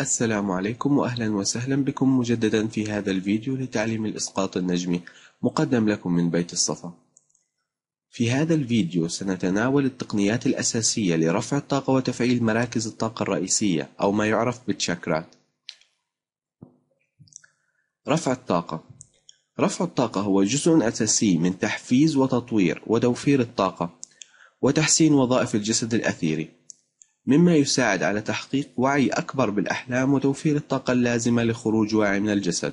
السلام عليكم وأهلا وسهلا بكم مجددا في هذا الفيديو لتعليم الإسقاط النجمي مقدم لكم من بيت الصفا في هذا الفيديو سنتناول التقنيات الأساسية لرفع الطاقة وتفعيل مراكز الطاقة الرئيسية أو ما يعرف بالشاكرات رفع الطاقة رفع الطاقة هو جزء أساسي من تحفيز وتطوير وتوفير الطاقة وتحسين وظائف الجسد الأثيري مما يساعد على تحقيق وعي أكبر بالأحلام وتوفير الطاقة اللازمة لخروج وعي من الجسد.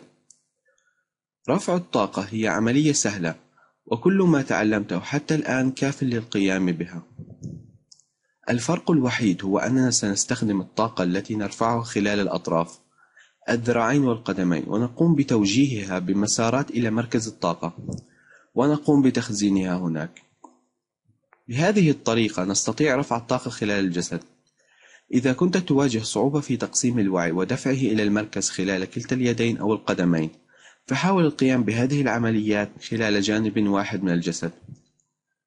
رفع الطاقة هي عملية سهلة، وكل ما تعلمته حتى الآن كاف للقيام بها. الفرق الوحيد هو أننا سنستخدم الطاقة التي نرفعها خلال الأطراف، الذراعين والقدمين، ونقوم بتوجيهها بمسارات إلى مركز الطاقة، ونقوم بتخزينها هناك. بهذه الطريقة نستطيع رفع الطاقة خلال الجسد. إذا كنت تواجه صعوبة في تقسيم الوعي ودفعه إلى المركز خلال كلتا اليدين أو القدمين، فحاول القيام بهذه العمليات خلال جانب واحد من الجسد.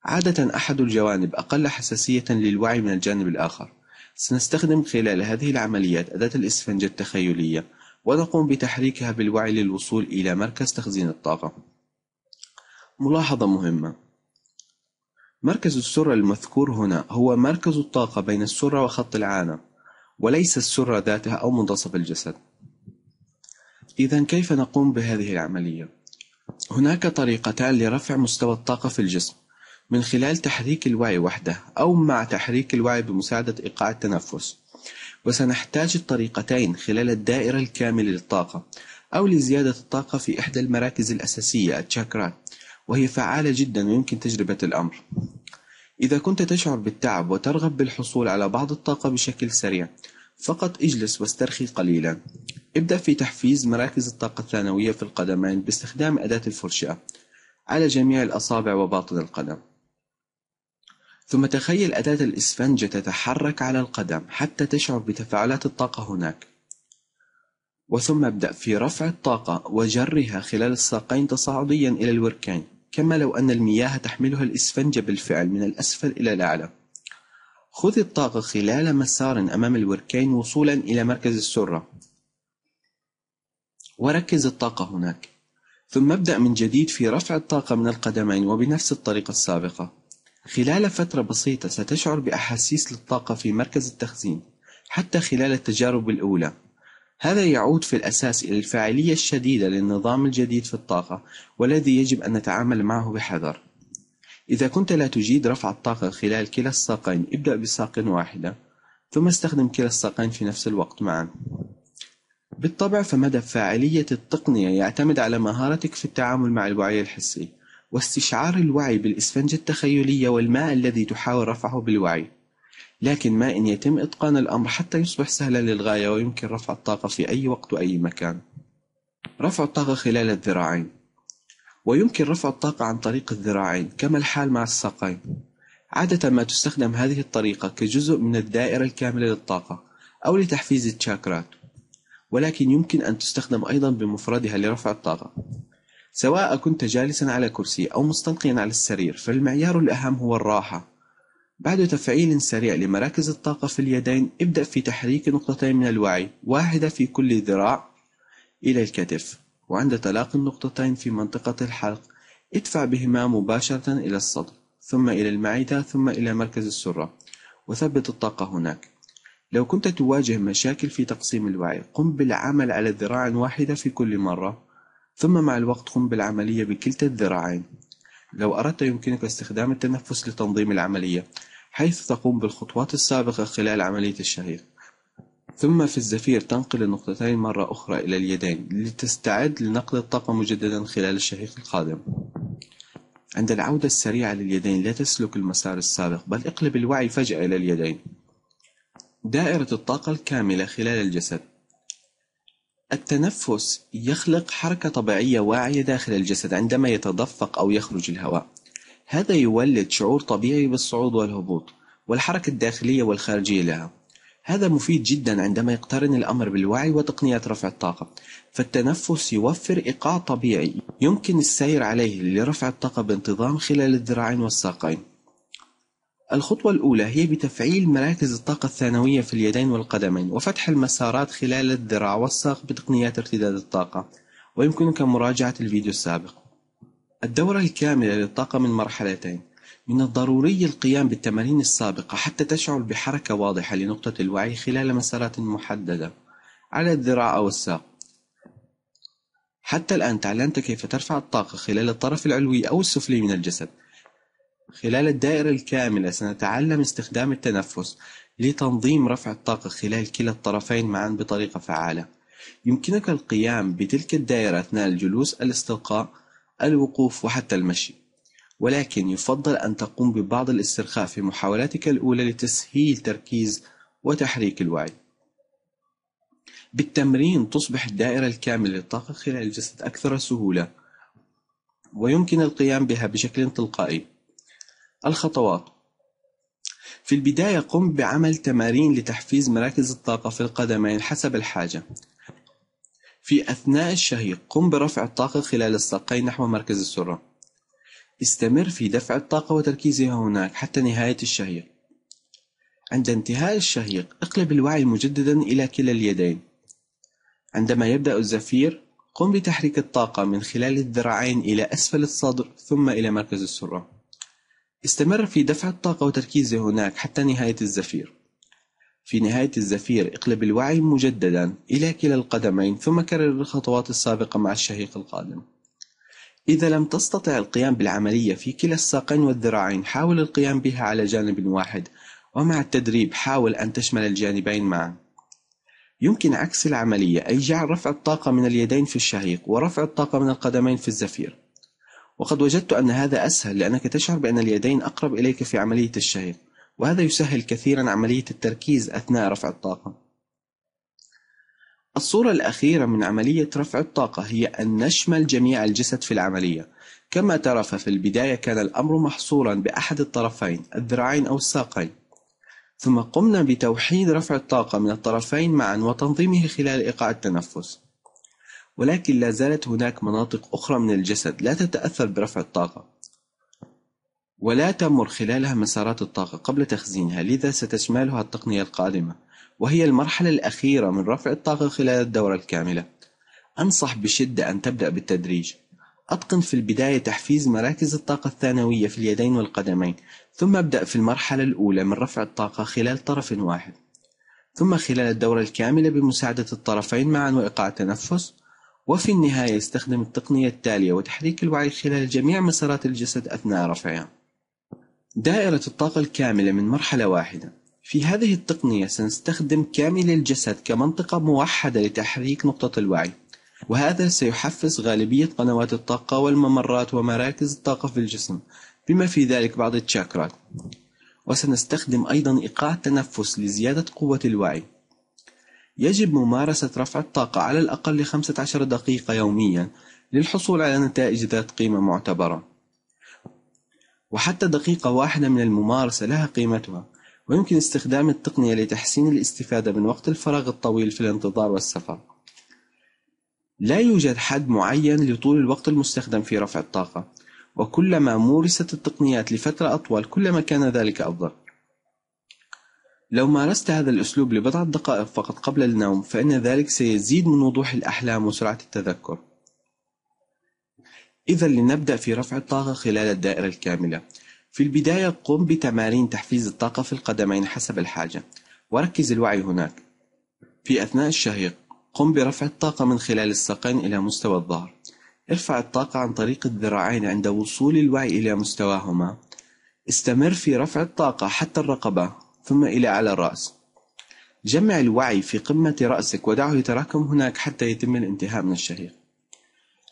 عادة أحد الجوانب أقل حساسية للوعي من الجانب الآخر. سنستخدم خلال هذه العمليات أداة الإسفنجة التخيلية، ونقوم بتحريكها بالوعي للوصول إلى مركز تخزين الطاقة. ملاحظة مهمة مركز السرة المذكور هنا هو مركز الطاقة بين السرة وخط العانة وليس السرة ذاتها أو منتصف الجسد إذا كيف نقوم بهذه العملية؟ هناك طريقتان لرفع مستوى الطاقة في الجسم من خلال تحريك الوعي وحده أو مع تحريك الوعي بمساعدة إيقاع التنفس وسنحتاج الطريقتين خلال الدائرة الكاملة للطاقة أو لزيادة الطاقة في إحدى المراكز الأساسية التشاكرات وهي فعالة جدا ويمكن تجربة الأمر إذا كنت تشعر بالتعب وترغب بالحصول على بعض الطاقة بشكل سريع فقط اجلس واسترخي قليلا ابدأ في تحفيز مراكز الطاقة الثانوية في القدمين باستخدام أداة الفرشاة على جميع الأصابع وباطن القدم ثم تخيل أداة الإسفنجة تتحرك على القدم حتى تشعر بتفاعلات الطاقة هناك وثم ابدأ في رفع الطاقة وجرها خلال الساقين تصاعديا إلى الوركين كما لو أن المياه تحملها الإسفنجة بالفعل من الأسفل إلى الأعلى خذ الطاقة خلال مسار أمام الوركين وصولا إلى مركز السرة وركز الطاقة هناك ثم ابدأ من جديد في رفع الطاقة من القدمين وبنفس الطريقة السابقة خلال فترة بسيطة ستشعر بأحاسيس للطاقة في مركز التخزين حتى خلال التجارب الأولى هذا يعود في الأساس إلى الفاعلية الشديدة للنظام الجديد في الطاقة والذي يجب أن نتعامل معه بحذر إذا كنت لا تجيد رفع الطاقة خلال كلا الساقين ابدأ بساق واحدة ثم استخدم كلا الساقين في نفس الوقت معا بالطبع فمدى فاعلية التقنية يعتمد على مهارتك في التعامل مع الوعي الحسي واستشعار الوعي بالإسفنجة التخيلية والماء الذي تحاول رفعه بالوعي لكن ما إن يتم إتقان الأمر حتى يصبح سهلا للغاية ويمكن رفع الطاقة في أي وقت وأي مكان رفع الطاقة خلال الذراعين ويمكن رفع الطاقة عن طريق الذراعين كما الحال مع الساقين عادة ما تستخدم هذه الطريقة كجزء من الدائرة الكاملة للطاقة أو لتحفيز الشاكرات ولكن يمكن أن تستخدم أيضا بمفردها لرفع الطاقة سواء كنت جالسا على كرسي أو مستلقيا على السرير فالمعيار الأهم هو الراحة بعد تفعيل سريع لمراكز الطاقة في اليدين ابدأ في تحريك نقطتين من الوعي واحدة في كل ذراع إلى الكتف وعند تلاقي النقطتين في منطقة الحلق ادفع بهما مباشرة إلى الصدر ثم إلى المعدة ثم إلى مركز السرة وثبت الطاقة هناك لو كنت تواجه مشاكل في تقسيم الوعي قم بالعمل على ذراع واحدة في كل مرة ثم مع الوقت قم بالعملية بكلتا الذراعين لو أردت يمكنك استخدام التنفس لتنظيم العملية حيث تقوم بالخطوات السابقة خلال عملية الشهيق ثم في الزفير تنقل النقطتين مرة أخرى إلى اليدين لتستعد لنقل الطاقة مجددا خلال الشهيق القادم عند العودة السريعة لليدين لا تسلك المسار السابق بل اقلب الوعي فجأة إلى اليدين دائرة الطاقة الكاملة خلال الجسد التنفس يخلق حركة طبيعية واعية داخل الجسد عندما يتدفق أو يخرج الهواء هذا يولد شعور طبيعي بالصعود والهبوط والحركة الداخلية والخارجية لها هذا مفيد جدا عندما يقترن الأمر بالوعي وتقنيات رفع الطاقة فالتنفس يوفر إيقاع طبيعي يمكن السير عليه لرفع الطاقة بانتظام خلال الذراعين والساقين الخطوة الأولى هي بتفعيل مراكز الطاقة الثانوية في اليدين والقدمين وفتح المسارات خلال الذراع والساق بتقنيات ارتداد الطاقة ويمكنك مراجعة الفيديو السابق الدورة الكاملة للطاقة من مرحلتين من الضروري القيام بالتمارين السابقة حتى تشعر بحركة واضحة لنقطة الوعي خلال مسارات محددة على الذراع أو الساق حتى الآن تعلمت كيف ترفع الطاقة خلال الطرف العلوي أو السفلي من الجسد خلال الدائرة الكاملة سنتعلم استخدام التنفس لتنظيم رفع الطاقة خلال كلا الطرفين معا بطريقة فعالة يمكنك القيام بتلك الدائرة أثناء الجلوس الاستلقاء الوقوف وحتى المشي ولكن يفضل أن تقوم ببعض الاسترخاء في محاولاتك الأولى لتسهيل تركيز وتحريك الوعي بالتمرين تصبح الدائرة الكاملة للطاقة خلال الجسد أكثر سهولة ويمكن القيام بها بشكل تلقائي الخطوات في البداية قم بعمل تمارين لتحفيز مراكز الطاقة في القدمين حسب الحاجة في أثناء الشهيق قم برفع الطاقة خلال الساقين نحو مركز السرة استمر في دفع الطاقة وتركيزها هناك حتى نهاية الشهيق عند انتهاء الشهيق اقلب الوعي مجددا إلى كلا اليدين عندما يبدأ الزفير قم بتحريك الطاقة من خلال الذراعين إلى أسفل الصدر ثم إلى مركز السرة استمر في دفع الطاقة وتركيزه هناك حتى نهاية الزفير في نهاية الزفير اقلب الوعي مجددا إلى كلا القدمين ثم كرر الخطوات السابقة مع الشهيق القادم إذا لم تستطع القيام بالعملية في كلا الساقين والذراعين حاول القيام بها على جانب واحد ومع التدريب حاول أن تشمل الجانبين معا يمكن عكس العملية أي جعل رفع الطاقة من اليدين في الشهيق ورفع الطاقة من القدمين في الزفير وقد وجدت أن هذا أسهل لأنك تشعر بأن اليدين أقرب إليك في عملية الشهي وهذا يسهل كثيرا عملية التركيز أثناء رفع الطاقة الصورة الأخيرة من عملية رفع الطاقة هي أن نشمل جميع الجسد في العملية كما ترى ففي البداية كان الأمر محصورا بأحد الطرفين الذراعين أو الساقين ثم قمنا بتوحيد رفع الطاقة من الطرفين معا وتنظيمه خلال إيقاع التنفس ولكن لا زالت هناك مناطق أخرى من الجسد لا تتأثر برفع الطاقة ولا تمر خلالها مسارات الطاقة قبل تخزينها لذا ستشملها التقنية القادمة وهي المرحلة الأخيرة من رفع الطاقة خلال الدورة الكاملة أنصح بشدة أن تبدأ بالتدريج أتقن في البداية تحفيز مراكز الطاقة الثانوية في اليدين والقدمين ثم ابدأ في المرحلة الأولى من رفع الطاقة خلال طرف واحد ثم خلال الدورة الكاملة بمساعدة الطرفين معا وإيقاع تنفس وفي النهاية يستخدم التقنية التالية وتحريك الوعي خلال جميع مسارات الجسد أثناء رفعها دائرة الطاقة الكاملة من مرحلة واحدة في هذه التقنية سنستخدم كامل الجسد كمنطقة موحدة لتحريك نقطة الوعي وهذا سيحفز غالبية قنوات الطاقة والممرات ومراكز الطاقة في الجسم بما في ذلك بعض التشاكرات وسنستخدم أيضا إيقاع التنفس لزيادة قوة الوعي يجب ممارسة رفع الطاقة على الأقل لخمسة عشر دقيقة يوميا للحصول على نتائج ذات قيمة معتبرة وحتى دقيقة واحدة من الممارسة لها قيمتها ويمكن استخدام التقنية لتحسين الاستفادة من وقت الفراغ الطويل في الانتظار والسفر لا يوجد حد معين لطول الوقت المستخدم في رفع الطاقة وكلما مورست التقنيات لفترة أطول كلما كان ذلك أفضل لو مارست هذا الأسلوب لبضعة دقائق فقط قبل النوم فإن ذلك سيزيد من وضوح الأحلام وسرعة التذكر إذا لنبدأ في رفع الطاقة خلال الدائرة الكاملة في البداية قم بتمارين تحفيز الطاقة في القدمين حسب الحاجة وركز الوعي هناك في أثناء الشهيق قم برفع الطاقة من خلال الساقين إلى مستوى الظهر ارفع الطاقة عن طريق الذراعين عند وصول الوعي إلى مستواهما استمر في رفع الطاقة حتى الرقبة ثم إلى أعلى الرأس جمع الوعي في قمة رأسك ودعه يتراكم هناك حتى يتم الانتهاء من الشهيق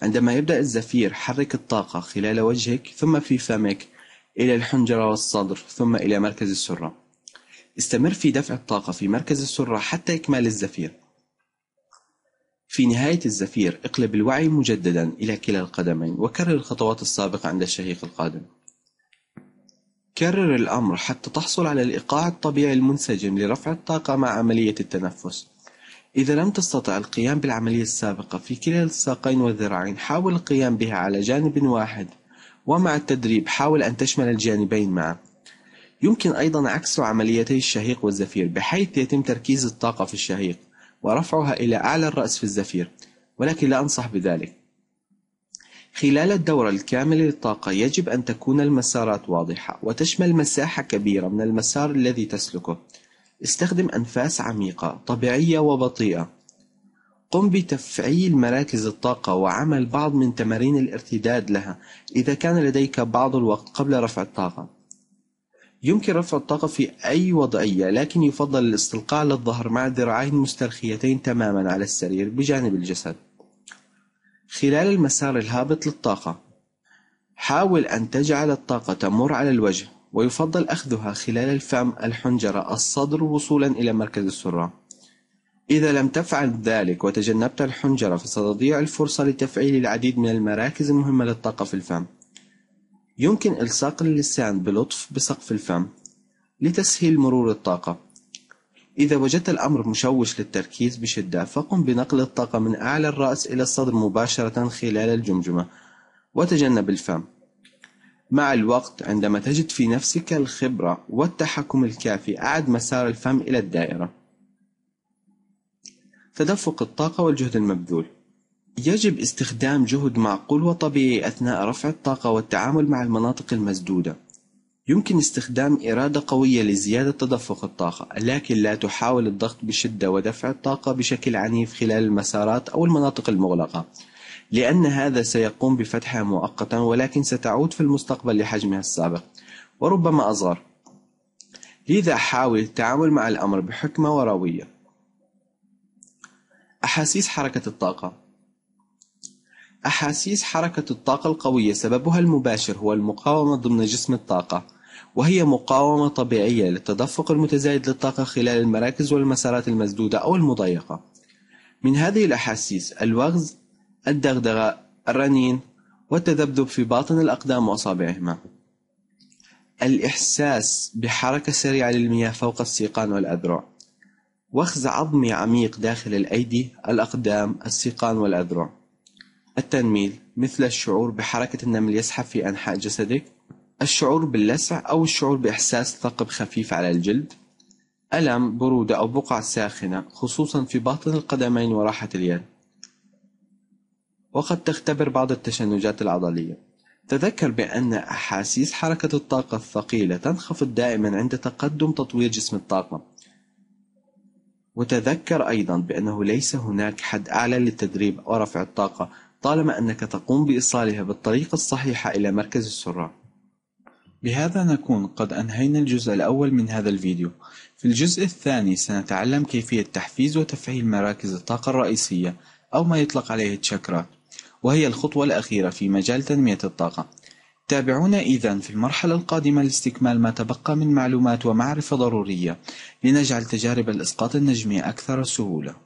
عندما يبدأ الزفير حرك الطاقة خلال وجهك ثم في فمك إلى الحنجرة والصدر ثم إلى مركز السرة استمر في دفع الطاقة في مركز السرة حتى إكمال الزفير في نهاية الزفير اقلب الوعي مجددا إلى كلا القدمين وكرر الخطوات السابقة عند الشهيق القادم كرر الأمر حتى تحصل على الإيقاع الطبيعي المنسجم لرفع الطاقة مع عملية التنفس إذا لم تستطع القيام بالعملية السابقة في كلا الساقين والذراعين حاول القيام بها على جانب واحد ومع التدريب حاول أن تشمل الجانبين معا يمكن أيضا عكس عمليتي الشهيق والزفير بحيث يتم تركيز الطاقة في الشهيق ورفعها إلى أعلى الرأس في الزفير ولكن لا أنصح بذلك خلال الدورة الكاملة للطاقة يجب أن تكون المسارات واضحة وتشمل مساحة كبيرة من المسار الذي تسلكه استخدم أنفاس عميقة طبيعية وبطيئة قم بتفعيل مراكز الطاقة وعمل بعض من تمارين الارتداد لها إذا كان لديك بعض الوقت قبل رفع الطاقة يمكن رفع الطاقة في أي وضعية لكن يفضل الاستلقاء للظهر مع الذراعين مسترخيتين تماما على السرير بجانب الجسد خلال المسار الهابط للطاقة حاول أن تجعل الطاقة تمر على الوجه ويفضل أخذها خلال الفم الحنجرة الصدر وصولا إلى مركز السرة إذا لم تفعل ذلك وتجنبت الحنجرة فستضيع الفرصة لتفعيل العديد من المراكز المهمة للطاقة في الفم يمكن إلصاق اللسان بلطف بسقف الفم لتسهيل مرور الطاقة إذا وجدت الأمر مشوش للتركيز بشدة فقم بنقل الطاقة من أعلى الرأس إلى الصدر مباشرة خلال الجمجمة وتجنب الفم مع الوقت عندما تجد في نفسك الخبرة والتحكم الكافي أعد مسار الفم إلى الدائرة تدفق الطاقة والجهد المبذول يجب استخدام جهد معقول وطبيعي أثناء رفع الطاقة والتعامل مع المناطق المسدودة يمكن استخدام إرادة قوية لزيادة تدفق الطاقة، لكن لا تحاول الضغط بشدة ودفع الطاقة بشكل عنيف خلال المسارات أو المناطق المغلقة، لأن هذا سيقوم بفتحها مؤقتا ولكن ستعود في المستقبل لحجمها السابق، وربما أصغر. لذا حاول التعامل مع الأمر بحكمة وروية. أحاسيس حركة الطاقة أحاسيس حركة الطاقة القوية سببها المباشر هو المقاومة ضمن جسم الطاقة وهي مقاومة طبيعية للتدفق المتزايد للطاقة خلال المراكز والمسارات المسدودة أو المضيقة من هذه الأحاسيس الوغز الدغدغة الرنين والتذبذب في باطن الأقدام وأصابعهما الإحساس بحركة سريعة للمياه فوق السيقان والأذرع وخز عظمي عميق داخل الأيدي الأقدام السيقان والأذرع التنميل مثل الشعور بحركة النمل يسحب في أنحاء جسدك الشعور باللسع أو الشعور بإحساس ثقب خفيف على الجلد ألم برودة أو بقع ساخنة خصوصا في باطن القدمين وراحة اليد وقد تختبر بعض التشنجات العضلية تذكر بأن أحاسيس حركة الطاقة الثقيلة تنخفض دائما عند تقدم تطوير جسم الطاقة وتذكر أيضا بأنه ليس هناك حد أعلى للتدريب ورفع الطاقة طالما أنك تقوم بإيصالها بالطريقة الصحيحة إلى مركز السرعة بهذا نكون قد أنهينا الجزء الأول من هذا الفيديو في الجزء الثاني سنتعلم كيفية تحفيز وتفعيل مراكز الطاقة الرئيسية أو ما يطلق عليه التشاكرات وهي الخطوة الأخيرة في مجال تنمية الطاقة تابعونا إذا في المرحلة القادمة لاستكمال ما تبقى من معلومات ومعرفة ضرورية لنجعل تجارب الإسقاط النجمي أكثر سهولة